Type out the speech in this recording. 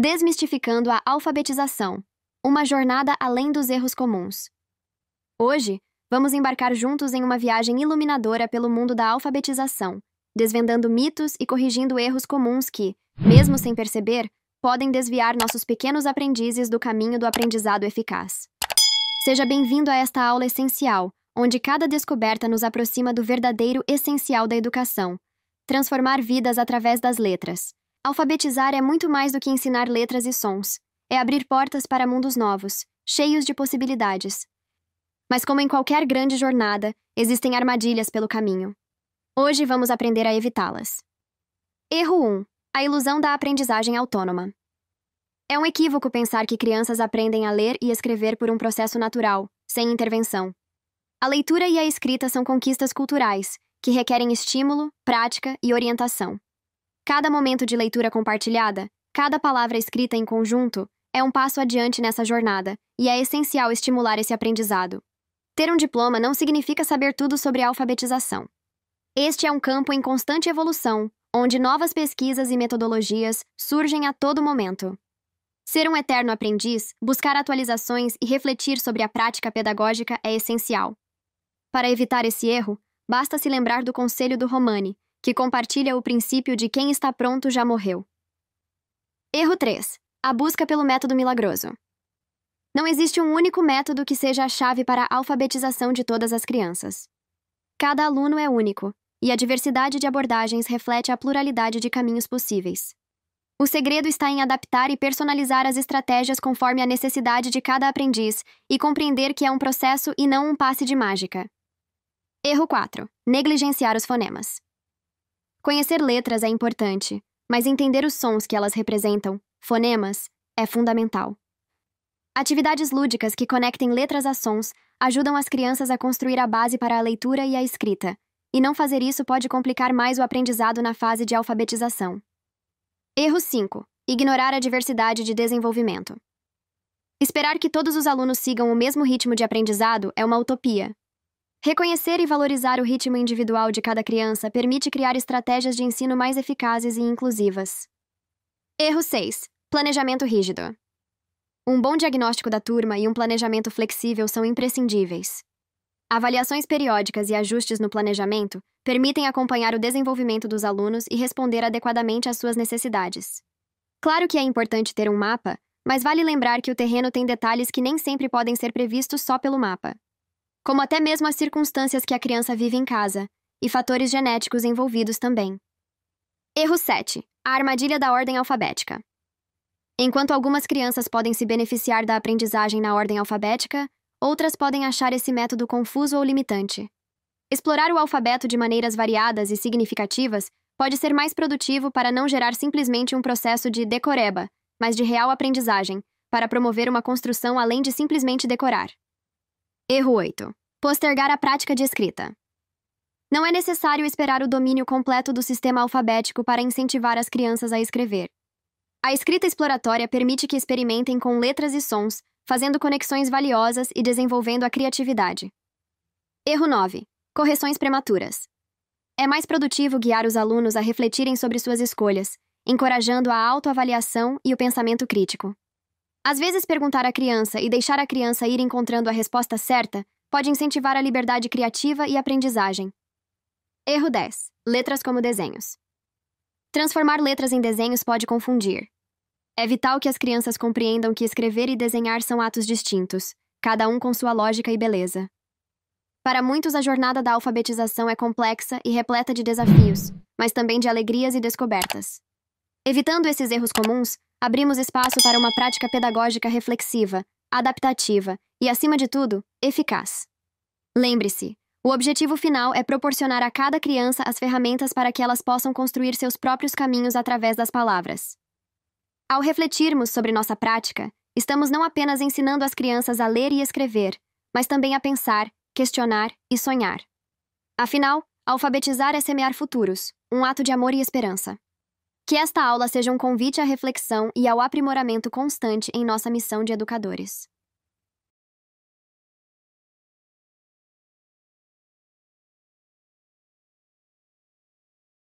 Desmistificando a alfabetização uma jornada além dos erros comuns. Hoje, vamos embarcar juntos em uma viagem iluminadora pelo mundo da alfabetização, desvendando mitos e corrigindo erros comuns que, mesmo sem perceber, podem desviar nossos pequenos aprendizes do caminho do aprendizado eficaz. Seja bem-vindo a esta aula essencial, onde cada descoberta nos aproxima do verdadeiro essencial da educação transformar vidas através das letras. Alfabetizar é muito mais do que ensinar letras e sons. É abrir portas para mundos novos, cheios de possibilidades. Mas, como em qualquer grande jornada, existem armadilhas pelo caminho. Hoje vamos aprender a evitá-las. Erro 1 A ilusão da aprendizagem autônoma. É um equívoco pensar que crianças aprendem a ler e escrever por um processo natural, sem intervenção. A leitura e a escrita são conquistas culturais, que requerem estímulo, prática e orientação. Cada momento de leitura compartilhada, cada palavra escrita em conjunto, é um passo adiante nessa jornada, e é essencial estimular esse aprendizado. Ter um diploma não significa saber tudo sobre a alfabetização. Este é um campo em constante evolução, onde novas pesquisas e metodologias surgem a todo momento. Ser um eterno aprendiz, buscar atualizações e refletir sobre a prática pedagógica é essencial. Para evitar esse erro, basta se lembrar do conselho do Romani, que compartilha o princípio de quem está pronto já morreu. Erro 3. A busca pelo método milagroso. Não existe um único método que seja a chave para a alfabetização de todas as crianças. Cada aluno é único, e a diversidade de abordagens reflete a pluralidade de caminhos possíveis. O segredo está em adaptar e personalizar as estratégias conforme a necessidade de cada aprendiz e compreender que é um processo e não um passe de mágica. Erro 4. Negligenciar os fonemas. Conhecer letras é importante, mas entender os sons que elas representam, fonemas, é fundamental. Atividades lúdicas que conectem letras a sons ajudam as crianças a construir a base para a leitura e a escrita, e não fazer isso pode complicar mais o aprendizado na fase de alfabetização. Erro 5. Ignorar a diversidade de desenvolvimento. Esperar que todos os alunos sigam o mesmo ritmo de aprendizado é uma utopia, Reconhecer e valorizar o ritmo individual de cada criança permite criar estratégias de ensino mais eficazes e inclusivas. Erro 6. Planejamento rígido. Um bom diagnóstico da turma e um planejamento flexível são imprescindíveis. Avaliações periódicas e ajustes no planejamento permitem acompanhar o desenvolvimento dos alunos e responder adequadamente às suas necessidades. Claro que é importante ter um mapa, mas vale lembrar que o terreno tem detalhes que nem sempre podem ser previstos só pelo mapa como até mesmo as circunstâncias que a criança vive em casa, e fatores genéticos envolvidos também. Erro 7. A armadilha da ordem alfabética. Enquanto algumas crianças podem se beneficiar da aprendizagem na ordem alfabética, outras podem achar esse método confuso ou limitante. Explorar o alfabeto de maneiras variadas e significativas pode ser mais produtivo para não gerar simplesmente um processo de decoreba, mas de real aprendizagem, para promover uma construção além de simplesmente decorar. Erro 8. Postergar a prática de escrita. Não é necessário esperar o domínio completo do sistema alfabético para incentivar as crianças a escrever. A escrita exploratória permite que experimentem com letras e sons, fazendo conexões valiosas e desenvolvendo a criatividade. Erro 9. Correções prematuras. É mais produtivo guiar os alunos a refletirem sobre suas escolhas, encorajando a autoavaliação e o pensamento crítico. Às vezes, perguntar à criança e deixar a criança ir encontrando a resposta certa pode incentivar a liberdade criativa e aprendizagem. Erro 10. Letras como desenhos. Transformar letras em desenhos pode confundir. É vital que as crianças compreendam que escrever e desenhar são atos distintos, cada um com sua lógica e beleza. Para muitos, a jornada da alfabetização é complexa e repleta de desafios, mas também de alegrias e descobertas. Evitando esses erros comuns, abrimos espaço para uma prática pedagógica reflexiva, adaptativa e, acima de tudo, eficaz. Lembre-se, o objetivo final é proporcionar a cada criança as ferramentas para que elas possam construir seus próprios caminhos através das palavras. Ao refletirmos sobre nossa prática, estamos não apenas ensinando as crianças a ler e escrever, mas também a pensar, questionar e sonhar. Afinal, alfabetizar é semear futuros, um ato de amor e esperança. Que esta aula seja um convite à reflexão e ao aprimoramento constante em nossa missão de educadores.